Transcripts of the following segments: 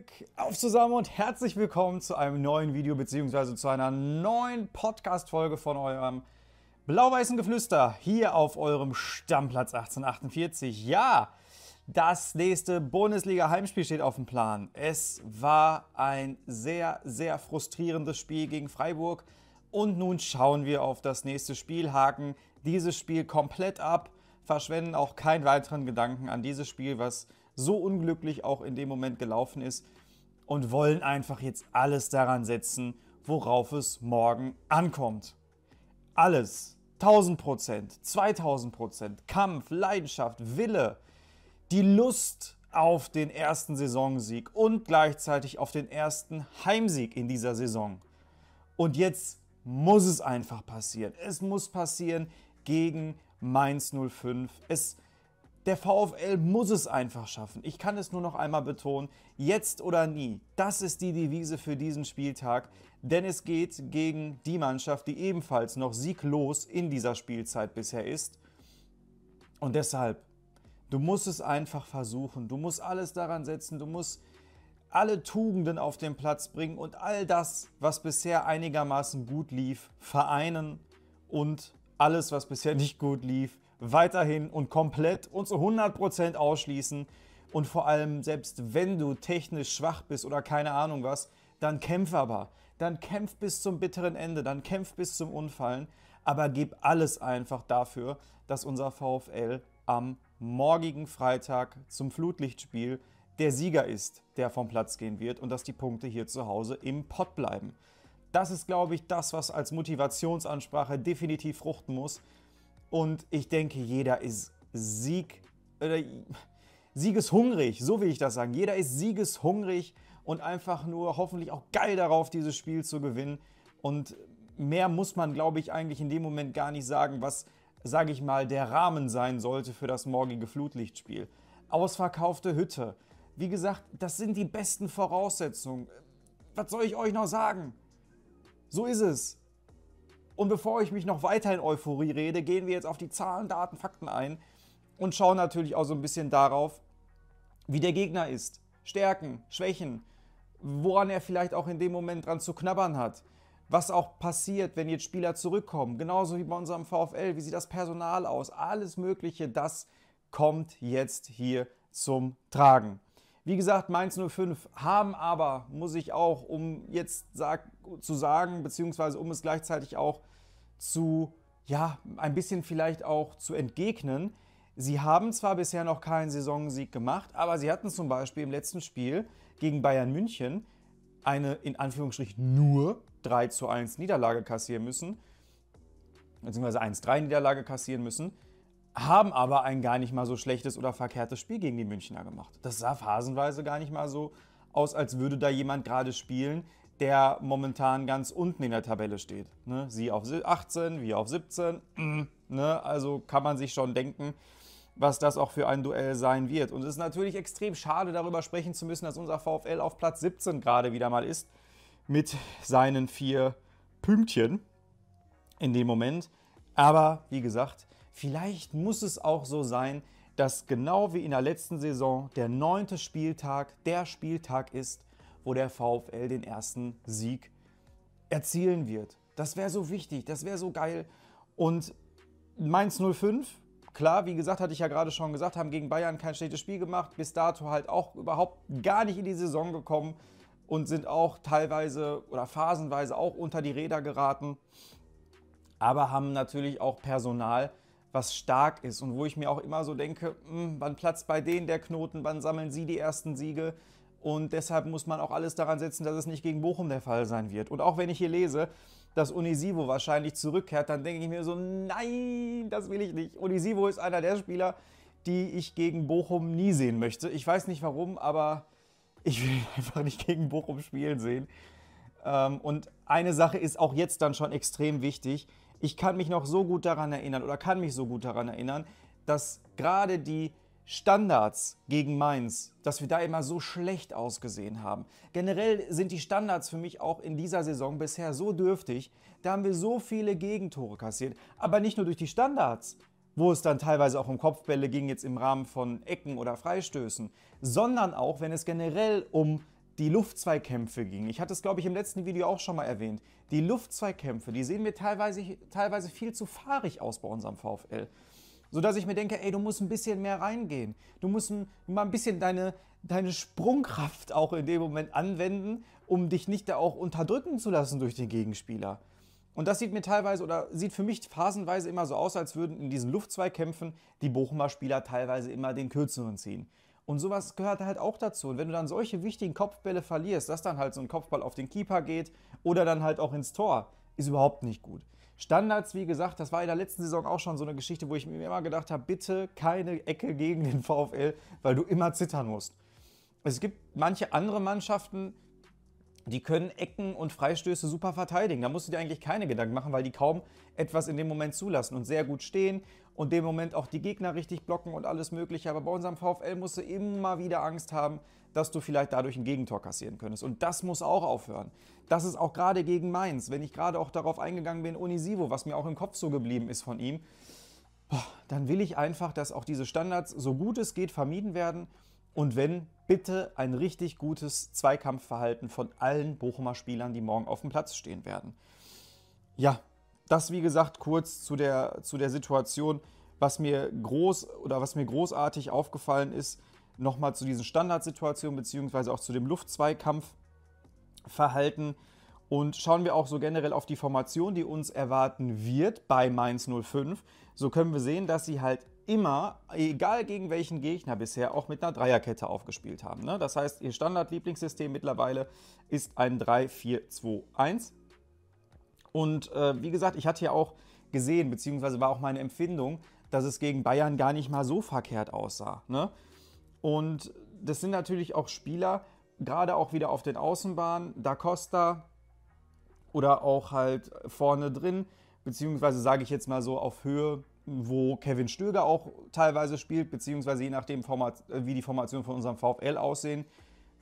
Glück auf zusammen und herzlich willkommen zu einem neuen Video bzw. zu einer neuen Podcast-Folge von eurem blau-weißen Geflüster hier auf eurem Stammplatz 1848. Ja, das nächste Bundesliga-Heimspiel steht auf dem Plan. Es war ein sehr, sehr frustrierendes Spiel gegen Freiburg. Und nun schauen wir auf das nächste Spiel, haken dieses Spiel komplett ab, verschwenden auch keinen weiteren Gedanken an dieses Spiel, was so unglücklich auch in dem Moment gelaufen ist und wollen einfach jetzt alles daran setzen, worauf es morgen ankommt. Alles. 1000 Prozent, 2000 Prozent, Kampf, Leidenschaft, Wille, die Lust auf den ersten Saisonsieg und gleichzeitig auf den ersten Heimsieg in dieser Saison. Und jetzt muss es einfach passieren. Es muss passieren gegen Mainz 05. Es der VfL muss es einfach schaffen. Ich kann es nur noch einmal betonen. Jetzt oder nie. Das ist die Devise für diesen Spieltag. Denn es geht gegen die Mannschaft, die ebenfalls noch sieglos in dieser Spielzeit bisher ist. Und deshalb, du musst es einfach versuchen. Du musst alles daran setzen. Du musst alle Tugenden auf den Platz bringen und all das, was bisher einigermaßen gut lief, vereinen und alles, was bisher nicht gut lief, weiterhin und komplett und zu 100% ausschließen. Und vor allem, selbst wenn du technisch schwach bist oder keine Ahnung was, dann kämpf aber. Dann kämpf bis zum bitteren Ende, dann kämpf bis zum Unfallen, aber gib alles einfach dafür, dass unser VfL am morgigen Freitag zum Flutlichtspiel der Sieger ist, der vom Platz gehen wird und dass die Punkte hier zu Hause im Pott bleiben. Das ist, glaube ich, das, was als Motivationsansprache definitiv fruchten muss, und ich denke, jeder ist Sieg, äh, siegeshungrig, so will ich das sagen. Jeder ist siegeshungrig und einfach nur hoffentlich auch geil darauf, dieses Spiel zu gewinnen. Und mehr muss man, glaube ich, eigentlich in dem Moment gar nicht sagen, was, sage ich mal, der Rahmen sein sollte für das morgige Flutlichtspiel. Ausverkaufte Hütte. Wie gesagt, das sind die besten Voraussetzungen. Was soll ich euch noch sagen? So ist es. Und bevor ich mich noch weiter in Euphorie rede, gehen wir jetzt auf die Zahlen, Daten, Fakten ein und schauen natürlich auch so ein bisschen darauf, wie der Gegner ist. Stärken, Schwächen, woran er vielleicht auch in dem Moment dran zu knabbern hat. Was auch passiert, wenn jetzt Spieler zurückkommen. Genauso wie bei unserem VfL. Wie sieht das Personal aus? Alles Mögliche, das kommt jetzt hier zum Tragen. Wie gesagt, Mainz 05 haben aber, muss ich auch, um jetzt sag, zu sagen, beziehungsweise um es gleichzeitig auch zu, ja, ein bisschen vielleicht auch zu entgegnen, Sie haben zwar bisher noch keinen Saisonsieg gemacht, aber sie hatten zum Beispiel im letzten Spiel gegen Bayern München eine in Anführungsstrichen nur 3 zu 1 Niederlage kassieren müssen, beziehungsweise 1-3 Niederlage kassieren müssen haben aber ein gar nicht mal so schlechtes oder verkehrtes Spiel gegen die Münchner gemacht. Das sah phasenweise gar nicht mal so aus, als würde da jemand gerade spielen, der momentan ganz unten in der Tabelle steht. Ne? Sie auf 18, wir auf 17. Mm, ne? Also kann man sich schon denken, was das auch für ein Duell sein wird. Und es ist natürlich extrem schade, darüber sprechen zu müssen, dass unser VfL auf Platz 17 gerade wieder mal ist. Mit seinen vier Pünktchen in dem Moment. Aber wie gesagt, Vielleicht muss es auch so sein, dass genau wie in der letzten Saison der neunte Spieltag der Spieltag ist, wo der VfL den ersten Sieg erzielen wird. Das wäre so wichtig, das wäre so geil. Und Mainz 05, klar, wie gesagt, hatte ich ja gerade schon gesagt, haben gegen Bayern kein schlechtes Spiel gemacht, bis dato halt auch überhaupt gar nicht in die Saison gekommen und sind auch teilweise oder phasenweise auch unter die Räder geraten, aber haben natürlich auch Personal, was stark ist und wo ich mir auch immer so denke, mh, hm, wann platzt bei denen der Knoten, wann sammeln sie die ersten Siege? Und deshalb muss man auch alles daran setzen, dass es nicht gegen Bochum der Fall sein wird. Und auch wenn ich hier lese, dass Unisivo wahrscheinlich zurückkehrt, dann denke ich mir so, nein, das will ich nicht. Unisivo ist einer der Spieler, die ich gegen Bochum nie sehen möchte. Ich weiß nicht warum, aber ich will einfach nicht gegen Bochum spielen sehen. Ähm, und eine Sache ist auch jetzt dann schon extrem wichtig ich kann mich noch so gut daran erinnern oder kann mich so gut daran erinnern, dass gerade die Standards gegen Mainz, dass wir da immer so schlecht ausgesehen haben. Generell sind die Standards für mich auch in dieser Saison bisher so dürftig. Da haben wir so viele Gegentore kassiert. Aber nicht nur durch die Standards, wo es dann teilweise auch um Kopfbälle ging, jetzt im Rahmen von Ecken oder Freistößen, sondern auch, wenn es generell um die Luftzweikämpfe gingen. Ich hatte es, glaube ich, im letzten Video auch schon mal erwähnt. Die Luftzweikämpfe, die sehen mir teilweise, teilweise viel zu fahrig aus bei unserem VfL. Sodass ich mir denke, ey, du musst ein bisschen mehr reingehen. Du musst mal ein bisschen deine, deine Sprungkraft auch in dem Moment anwenden, um dich nicht da auch unterdrücken zu lassen durch den Gegenspieler. Und das sieht mir teilweise oder sieht für mich phasenweise immer so aus, als würden in diesen Luftzweikämpfen die Bochumer Spieler teilweise immer den Kürzeren ziehen. Und sowas gehört halt auch dazu. Und wenn du dann solche wichtigen Kopfbälle verlierst, dass dann halt so ein Kopfball auf den Keeper geht oder dann halt auch ins Tor, ist überhaupt nicht gut. Standards, wie gesagt, das war in der letzten Saison auch schon so eine Geschichte, wo ich mir immer gedacht habe, bitte keine Ecke gegen den VfL, weil du immer zittern musst. Es gibt manche andere Mannschaften, die können Ecken und Freistöße super verteidigen. Da musst du dir eigentlich keine Gedanken machen, weil die kaum etwas in dem Moment zulassen und sehr gut stehen und dem Moment auch die Gegner richtig blocken und alles Mögliche. Aber bei unserem VfL musst du immer wieder Angst haben, dass du vielleicht dadurch ein Gegentor kassieren könntest. Und das muss auch aufhören. Das ist auch gerade gegen Mainz, wenn ich gerade auch darauf eingegangen bin, Unisivo, was mir auch im Kopf so geblieben ist von ihm, dann will ich einfach, dass auch diese Standards so gut es geht vermieden werden und wenn, bitte ein richtig gutes Zweikampfverhalten von allen Bochumer Spielern, die morgen auf dem Platz stehen werden. Ja, das wie gesagt kurz zu der, zu der Situation, was mir groß oder was mir großartig aufgefallen ist, nochmal zu diesen Standardsituationen beziehungsweise auch zu dem Luftzweikampfverhalten. Und schauen wir auch so generell auf die Formation, die uns erwarten wird bei Mainz 05. So können wir sehen, dass sie halt immer, egal gegen welchen Gegner bisher, auch mit einer Dreierkette aufgespielt haben. Ne? Das heißt, ihr Standard-Lieblingssystem mittlerweile ist ein 3-4-2-1. Und äh, wie gesagt, ich hatte ja auch gesehen, beziehungsweise war auch meine Empfindung, dass es gegen Bayern gar nicht mal so verkehrt aussah. Ne? Und das sind natürlich auch Spieler, gerade auch wieder auf den Außenbahnen, Da Costa oder auch halt vorne drin, beziehungsweise sage ich jetzt mal so auf Höhe wo Kevin Stöger auch teilweise spielt, beziehungsweise je nachdem, äh, wie die Formation von unserem VfL aussehen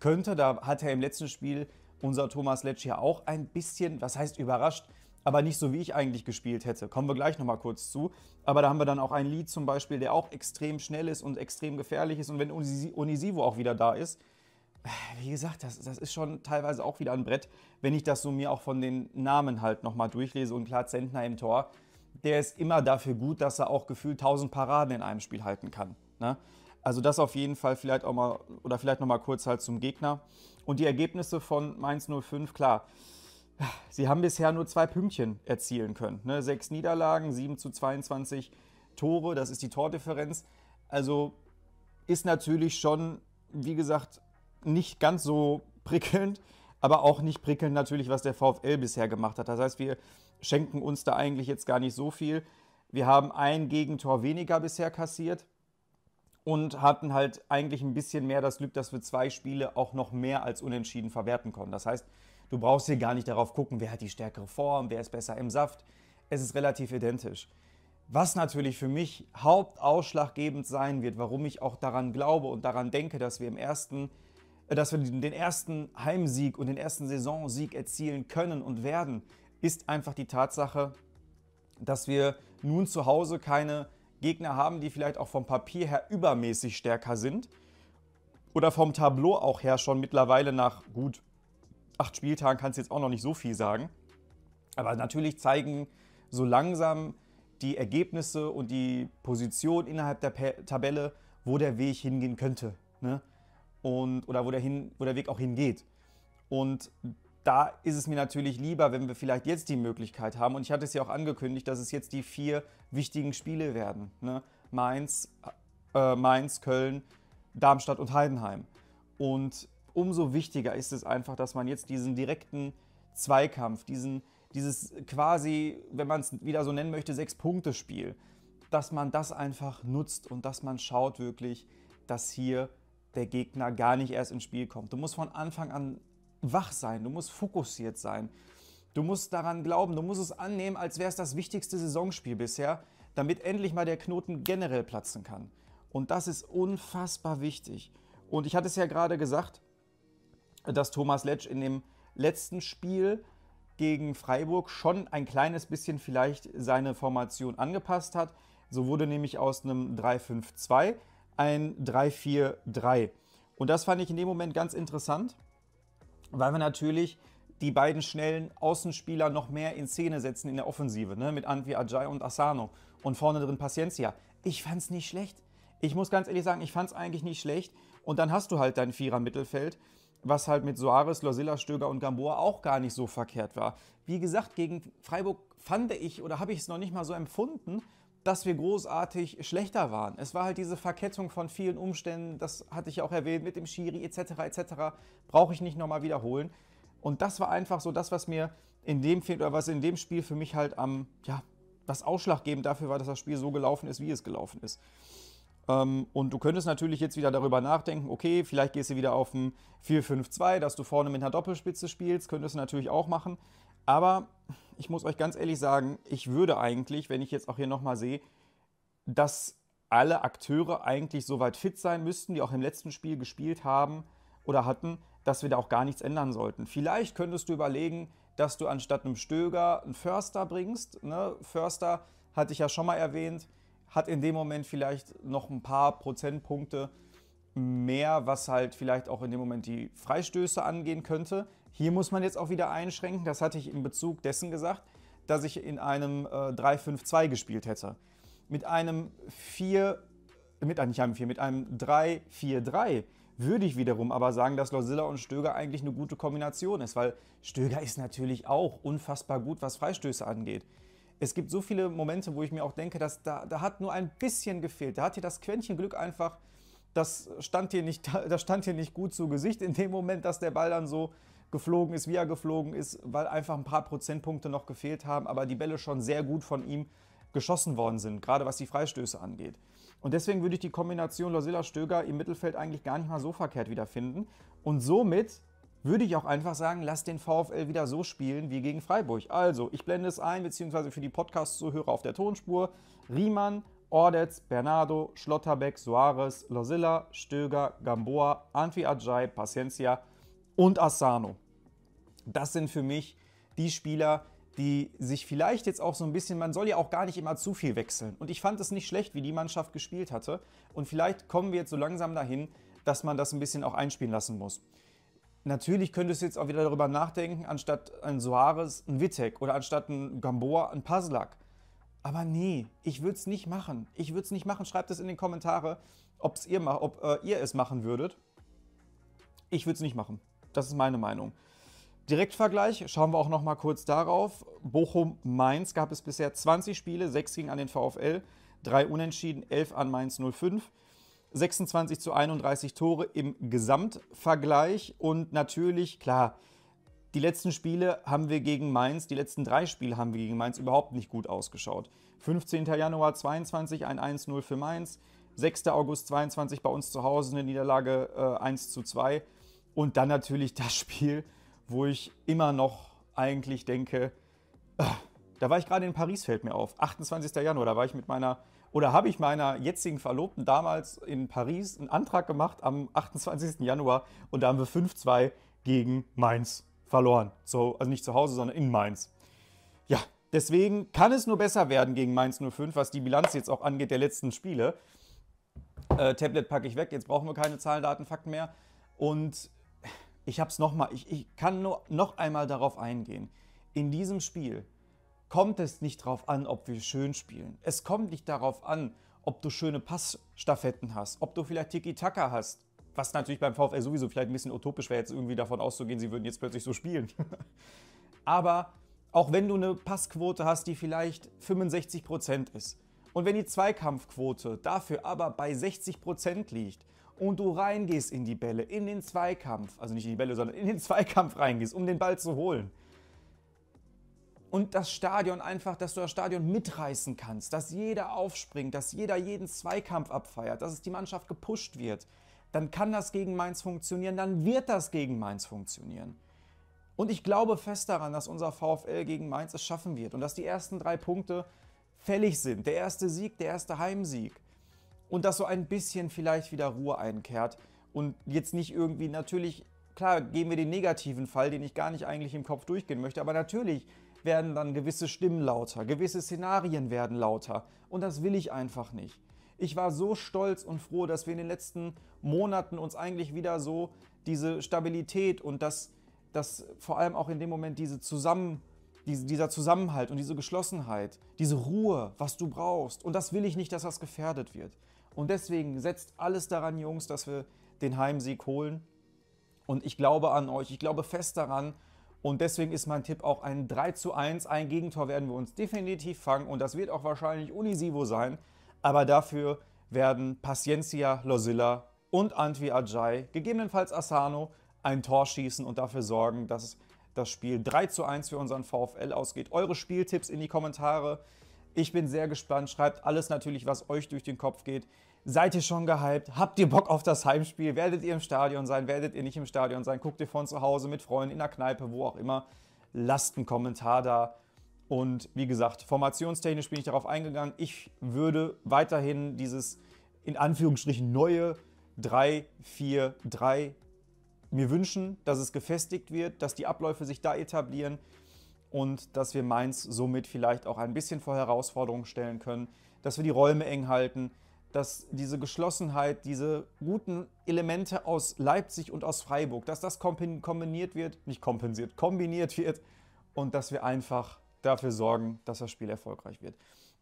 könnte. Da hat er im letzten Spiel unser Thomas Letsch ja auch ein bisschen, was heißt überrascht, aber nicht so, wie ich eigentlich gespielt hätte. Kommen wir gleich nochmal kurz zu. Aber da haben wir dann auch ein Lied zum Beispiel, der auch extrem schnell ist und extrem gefährlich ist. Und wenn Onisivo auch wieder da ist, wie gesagt, das, das ist schon teilweise auch wieder ein Brett, wenn ich das so mir auch von den Namen halt nochmal durchlese. Und klar, Zentner im Tor, der ist immer dafür gut, dass er auch gefühlt 1000 Paraden in einem Spiel halten kann. Ne? Also das auf jeden Fall vielleicht auch mal, oder vielleicht nochmal kurz halt zum Gegner. Und die Ergebnisse von Mainz 05, klar, sie haben bisher nur zwei Pünktchen erzielen können. Ne? Sechs Niederlagen, 7 zu 22 Tore, das ist die Tordifferenz. Also ist natürlich schon, wie gesagt, nicht ganz so prickelnd, aber auch nicht prickelnd natürlich, was der VfL bisher gemacht hat. Das heißt, wir schenken uns da eigentlich jetzt gar nicht so viel. Wir haben ein Gegentor weniger bisher kassiert und hatten halt eigentlich ein bisschen mehr das Glück, dass wir zwei Spiele auch noch mehr als unentschieden verwerten konnten. Das heißt, du brauchst hier gar nicht darauf gucken, wer hat die stärkere Form, wer ist besser im Saft. Es ist relativ identisch. Was natürlich für mich hauptausschlaggebend sein wird, warum ich auch daran glaube und daran denke, dass wir im ersten, äh, dass wir den ersten Heimsieg und den ersten Saisonsieg erzielen können und werden, ist einfach die Tatsache, dass wir nun zu Hause keine Gegner haben, die vielleicht auch vom Papier her übermäßig stärker sind oder vom Tableau auch her schon mittlerweile nach gut acht Spieltagen kann es jetzt auch noch nicht so viel sagen. Aber natürlich zeigen so langsam die Ergebnisse und die Position innerhalb der Tabelle, wo der Weg hingehen könnte. Ne? Und, oder wo der, hin, wo der Weg auch hingeht. Und da ist es mir natürlich lieber, wenn wir vielleicht jetzt die Möglichkeit haben. Und ich hatte es ja auch angekündigt, dass es jetzt die vier wichtigen Spiele werden. Ne? Mainz, äh, Mainz, Köln, Darmstadt und Heidenheim. Und umso wichtiger ist es einfach, dass man jetzt diesen direkten Zweikampf, diesen, dieses quasi, wenn man es wieder so nennen möchte, Sechs-Punkte-Spiel, dass man das einfach nutzt und dass man schaut wirklich, dass hier der Gegner gar nicht erst ins Spiel kommt. Du musst von Anfang an wach sein, du musst fokussiert sein. Du musst daran glauben, du musst es annehmen, als wäre es das wichtigste Saisonspiel bisher, damit endlich mal der Knoten generell platzen kann. Und das ist unfassbar wichtig. Und ich hatte es ja gerade gesagt, dass Thomas Letsch in dem letzten Spiel gegen Freiburg schon ein kleines bisschen vielleicht seine Formation angepasst hat. So wurde nämlich aus einem 3-5-2 ein 3-4-3. Und das fand ich in dem Moment ganz interessant, weil wir natürlich die beiden schnellen Außenspieler noch mehr in Szene setzen in der Offensive, ne? mit Antwi Ajay und Asano und vorne drin Paciencia. Ich fand es nicht schlecht. Ich muss ganz ehrlich sagen, ich fand es eigentlich nicht schlecht. Und dann hast du halt dein Vierer-Mittelfeld, was halt mit Soares, Losilla, Stöger und Gamboa auch gar nicht so verkehrt war. Wie gesagt, gegen Freiburg fand ich oder habe ich es noch nicht mal so empfunden, dass wir großartig schlechter waren. Es war halt diese Verkettung von vielen Umständen, das hatte ich ja auch erwähnt, mit dem Schiri etc. etc. Brauche ich nicht nochmal wiederholen. Und das war einfach so das, was mir in dem Film, oder was in dem Spiel für mich halt am, ja, was ausschlaggebend dafür war, dass das Spiel so gelaufen ist, wie es gelaufen ist. Ähm, und du könntest natürlich jetzt wieder darüber nachdenken, okay, vielleicht gehst du wieder auf ein 4-5-2, dass du vorne mit einer Doppelspitze spielst, könntest du natürlich auch machen. Aber ich muss euch ganz ehrlich sagen, ich würde eigentlich, wenn ich jetzt auch hier nochmal sehe, dass alle Akteure eigentlich so weit fit sein müssten, die auch im letzten Spiel gespielt haben oder hatten, dass wir da auch gar nichts ändern sollten. Vielleicht könntest du überlegen, dass du anstatt einem Stöger einen Förster bringst. Ne? Förster hatte ich ja schon mal erwähnt, hat in dem Moment vielleicht noch ein paar Prozentpunkte mehr, was halt vielleicht auch in dem Moment die Freistöße angehen könnte. Hier muss man jetzt auch wieder einschränken, das hatte ich in Bezug dessen gesagt, dass ich in einem äh, 3-5-2 gespielt hätte. Mit einem 4, äh, mit einem, nicht einem 4, mit einem 3-4-3 würde ich wiederum aber sagen, dass Lozilla und Stöger eigentlich eine gute Kombination ist, weil Stöger ist natürlich auch unfassbar gut, was Freistöße angeht. Es gibt so viele Momente, wo ich mir auch denke, dass da, da hat nur ein bisschen gefehlt. Da hat dir das Quäntchen Glück einfach, das stand dir nicht, das stand dir nicht gut zu Gesicht in dem Moment, dass der Ball dann so geflogen ist, wie er geflogen ist, weil einfach ein paar Prozentpunkte noch gefehlt haben, aber die Bälle schon sehr gut von ihm geschossen worden sind, gerade was die Freistöße angeht. Und deswegen würde ich die Kombination Losilla-Stöger im Mittelfeld eigentlich gar nicht mal so verkehrt wiederfinden. Und somit würde ich auch einfach sagen, lass den VfL wieder so spielen wie gegen Freiburg. Also, ich blende es ein, beziehungsweise für die Podcast-Zuhörer auf der Tonspur. Riemann, Ordetz, Bernardo, Schlotterbeck, Soares, Losilla, Stöger, Gamboa, Anfi Ajay, Paciencia und Asano. Das sind für mich die Spieler, die sich vielleicht jetzt auch so ein bisschen, man soll ja auch gar nicht immer zu viel wechseln. Und ich fand es nicht schlecht, wie die Mannschaft gespielt hatte. Und vielleicht kommen wir jetzt so langsam dahin, dass man das ein bisschen auch einspielen lassen muss. Natürlich könntest du jetzt auch wieder darüber nachdenken, anstatt ein Soares, ein Wittek oder anstatt ein Gamboa, ein Pazlak. Aber nee, ich würde es nicht machen. Ich würde es nicht machen. Schreibt es in den Kommentare, ihr, ob äh, ihr es machen würdet. Ich würde es nicht machen. Das ist meine Meinung. Direktvergleich, schauen wir auch noch mal kurz darauf. Bochum-Mainz gab es bisher 20 Spiele, 6 gingen an den VfL, 3 Unentschieden, 11 an Mainz 05. 26 zu 31 Tore im Gesamtvergleich und natürlich, klar, die letzten Spiele haben wir gegen Mainz, die letzten drei Spiele haben wir gegen Mainz überhaupt nicht gut ausgeschaut. 15. Januar 22 ein 1-0 für Mainz, 6. August 22 bei uns zu Hause eine Niederlage äh, 1 zu 2 und dann natürlich das Spiel wo ich immer noch eigentlich denke, ah, da war ich gerade in Paris, fällt mir auf. 28. Januar, da war ich mit meiner, oder habe ich meiner jetzigen Verlobten damals in Paris einen Antrag gemacht am 28. Januar und da haben wir 5-2 gegen Mainz verloren. So, also nicht zu Hause, sondern in Mainz. Ja, deswegen kann es nur besser werden gegen Mainz 05, was die Bilanz jetzt auch angeht der letzten Spiele. Äh, Tablet packe ich weg, jetzt brauchen wir keine Zahlen, Daten, Fakten mehr. Und ich habe es nochmal, ich, ich kann nur noch einmal darauf eingehen. In diesem Spiel kommt es nicht darauf an, ob wir schön spielen. Es kommt nicht darauf an, ob du schöne Passstaffetten hast, ob du vielleicht Tiki-Taka hast. Was natürlich beim VfL sowieso vielleicht ein bisschen utopisch wäre, jetzt irgendwie davon auszugehen, sie würden jetzt plötzlich so spielen. Aber auch wenn du eine Passquote hast, die vielleicht 65% ist, und wenn die Zweikampfquote dafür aber bei 60% liegt und du reingehst in die Bälle, in den Zweikampf, also nicht in die Bälle, sondern in den Zweikampf reingehst, um den Ball zu holen. Und das Stadion einfach, dass du das Stadion mitreißen kannst, dass jeder aufspringt, dass jeder jeden Zweikampf abfeiert, dass es die Mannschaft gepusht wird. Dann kann das gegen Mainz funktionieren, dann wird das gegen Mainz funktionieren. Und ich glaube fest daran, dass unser VfL gegen Mainz es schaffen wird und dass die ersten drei Punkte fällig sind. Der erste Sieg, der erste Heimsieg und dass so ein bisschen vielleicht wieder Ruhe einkehrt und jetzt nicht irgendwie natürlich, klar, gehen wir den negativen Fall, den ich gar nicht eigentlich im Kopf durchgehen möchte, aber natürlich werden dann gewisse Stimmen lauter, gewisse Szenarien werden lauter und das will ich einfach nicht. Ich war so stolz und froh, dass wir in den letzten Monaten uns eigentlich wieder so diese Stabilität und das, das vor allem auch in dem Moment diese Zusammen, diese, dieser Zusammenhalt und diese Geschlossenheit, diese Ruhe, was du brauchst. Und das will ich nicht, dass das gefährdet wird. Und deswegen setzt alles daran, Jungs, dass wir den Heimsieg holen. Und ich glaube an euch, ich glaube fest daran. Und deswegen ist mein Tipp auch ein 3 zu 1. Ein Gegentor werden wir uns definitiv fangen und das wird auch wahrscheinlich Unisivo sein. Aber dafür werden Paciencia, Lozilla und Antwi Ajay, gegebenenfalls Asano, ein Tor schießen und dafür sorgen, dass das Spiel 3 zu 1 für unseren VfL ausgeht. Eure Spieltipps in die Kommentare. Ich bin sehr gespannt. Schreibt alles natürlich, was euch durch den Kopf geht. Seid ihr schon gehypt? Habt ihr Bock auf das Heimspiel? Werdet ihr im Stadion sein? Werdet ihr nicht im Stadion sein? Guckt ihr von zu Hause mit Freunden in der Kneipe, wo auch immer? Lasst einen Kommentar da. Und wie gesagt, formationstechnisch bin ich darauf eingegangen. Ich würde weiterhin dieses in Anführungsstrichen neue 3-4-3 mir wünschen, dass es gefestigt wird, dass die Abläufe sich da etablieren, und dass wir Mainz somit vielleicht auch ein bisschen vor Herausforderungen stellen können, dass wir die Räume eng halten, dass diese Geschlossenheit, diese guten Elemente aus Leipzig und aus Freiburg, dass das kombiniert wird, nicht kompensiert, kombiniert wird und dass wir einfach dafür sorgen, dass das Spiel erfolgreich wird.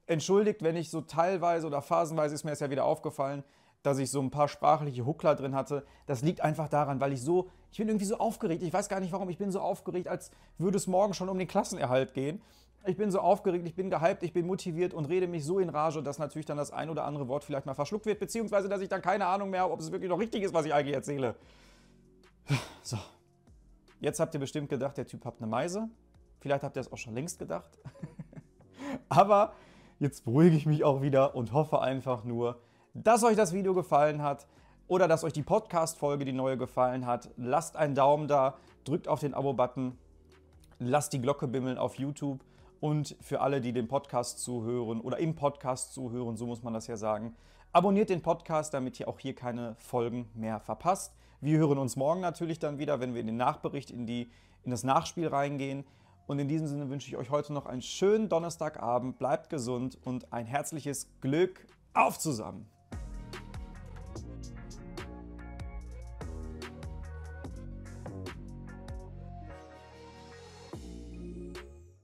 Entschuldigt, wenn ich so teilweise oder phasenweise ist mir das ja wieder aufgefallen, dass ich so ein paar sprachliche Huckler drin hatte. Das liegt einfach daran, weil ich so, ich bin irgendwie so aufgeregt. Ich weiß gar nicht, warum ich bin so aufgeregt, als würde es morgen schon um den Klassenerhalt gehen. Ich bin so aufgeregt, ich bin gehypt, ich bin motiviert und rede mich so in Rage, dass natürlich dann das ein oder andere Wort vielleicht mal verschluckt wird, beziehungsweise dass ich dann keine Ahnung mehr habe, ob es wirklich noch richtig ist, was ich eigentlich erzähle. So. Jetzt habt ihr bestimmt gedacht, der Typ hat eine Meise. Vielleicht habt ihr es auch schon längst gedacht. Aber jetzt beruhige ich mich auch wieder und hoffe einfach nur, dass euch das Video gefallen hat oder dass euch die Podcast-Folge, die neue, gefallen hat. Lasst einen Daumen da, drückt auf den Abo-Button, lasst die Glocke bimmeln auf YouTube und für alle, die den Podcast zuhören oder im Podcast zuhören, so muss man das ja sagen, abonniert den Podcast, damit ihr auch hier keine Folgen mehr verpasst. Wir hören uns morgen natürlich dann wieder, wenn wir in den Nachbericht, in, die, in das Nachspiel reingehen. Und in diesem Sinne wünsche ich euch heute noch einen schönen Donnerstagabend, bleibt gesund und ein herzliches Glück auf zusammen!